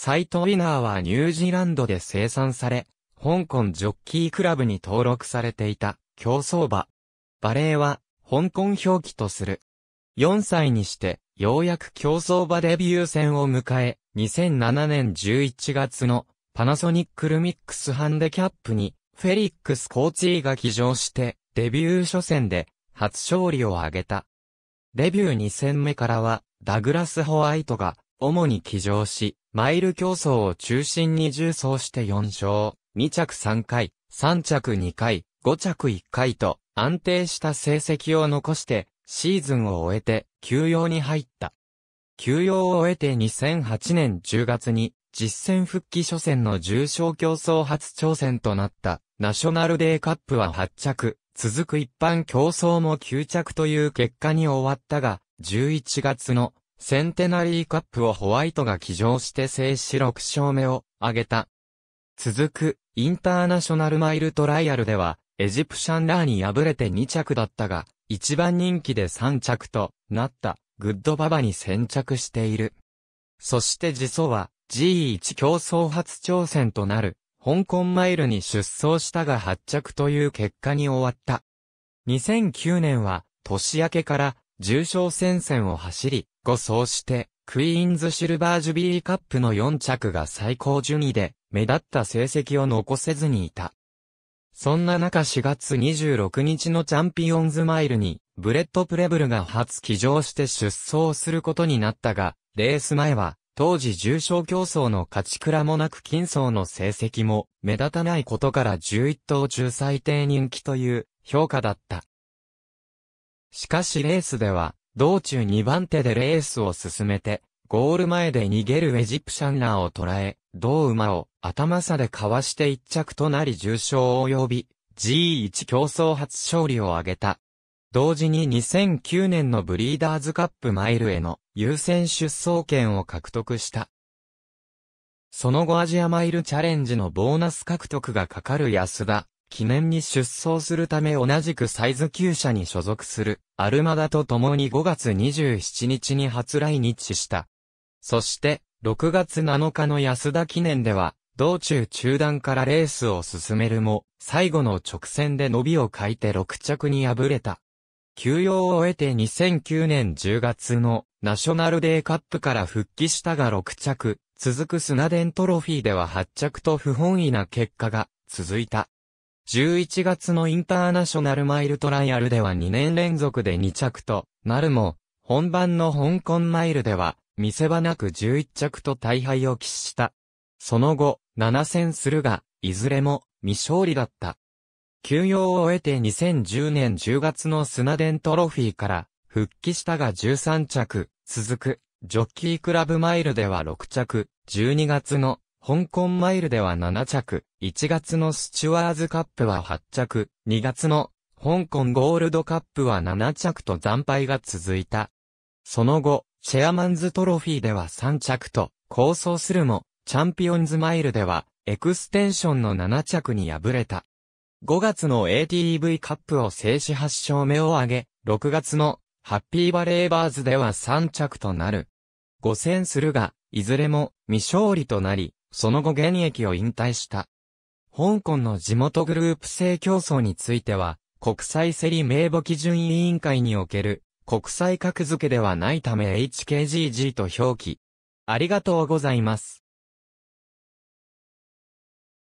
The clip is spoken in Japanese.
サイトウィナーはニュージーランドで生産され、香港ジョッキークラブに登録されていた競争馬。バレーは香港表記とする。4歳にして、ようやく競争馬デビュー戦を迎え、2007年11月のパナソニックルミックスハンデキャップにフェリックス・コーチーが騎乗して、デビュー初戦で初勝利を挙げた。デビュー2戦目からは、ダグラス・ホワイトが主に騎乗し、マイル競争を中心に重走して4勝、2着3回、3着2回、5着1回と安定した成績を残してシーズンを終えて休養に入った。休養を終えて2008年10月に実戦復帰初戦の重賞競争初挑戦となったナショナルデーカップは8着、続く一般競争も9着という結果に終わったが、11月のセンテナリーカップをホワイトが騎乗して制止6勝目を挙げた。続く、インターナショナルマイルトライアルでは、エジプシャンラーに敗れて2着だったが、一番人気で3着となった、グッドババに先着している。そしてジソは、G1 競争初挑戦となる、香港マイルに出走したが発着という結果に終わった。2009年は、年明けから重賞戦線を走り、5走して、クイーンズシルバージュビリーカップの4着が最高順位で、目立った成績を残せずにいた。そんな中4月26日のチャンピオンズマイルに、ブレット・プレブルが初騎乗して出走することになったが、レース前は、当時重賞競争の勝ち倉もなく金層の成績も目立たないことから11頭中最低人気という評価だった。しかしレースでは、道中2番手でレースを進めて、ゴール前で逃げるエジプシャンナーを捉え、同馬を頭差でかわして1着となり重傷及び、G1 競争初勝利を挙げた。同時に2009年のブリーダーズカップマイルへの優先出走権を獲得した。その後アジアマイルチャレンジのボーナス獲得がかかる安田、記念に出走するため同じくサイズ級者に所属するアルマダと共に5月27日に初来日した。そして、6月7日の安田記念では、道中中断からレースを進めるも、最後の直線で伸びを欠いて6着に敗れた。休養を終えて2009年10月のナショナルデーカップから復帰したが6着、続くスナデントロフィーでは8着と不本意な結果が続いた。11月のインターナショナルマイルトライアルでは2年連続で2着となるも、本番の香港マイルでは、見せ場なく11着と大敗を喫した。その後、7戦するが、いずれも未勝利だった。休養を終えて2010年10月のスナデントロフィーから復帰したが13着、続く、ジョッキークラブマイルでは6着、12月の香港マイルでは7着、1月のスチュワーズカップは8着、2月の香港ゴールドカップは7着と惨敗が続いた。その後、シェアマンズトロフィーでは3着と、構想するも、チャンピオンズマイルでは、エクステンションの7着に敗れた。5月の ATV カップを制止8勝目を挙げ、6月のハッピーバレーバーズでは3着となる。5戦するが、いずれも未勝利となり、その後現役を引退した。香港の地元グループ性競争については、国際競り名簿基準委員会における国際格付けではないため HKGG と表記。ありがとうございます。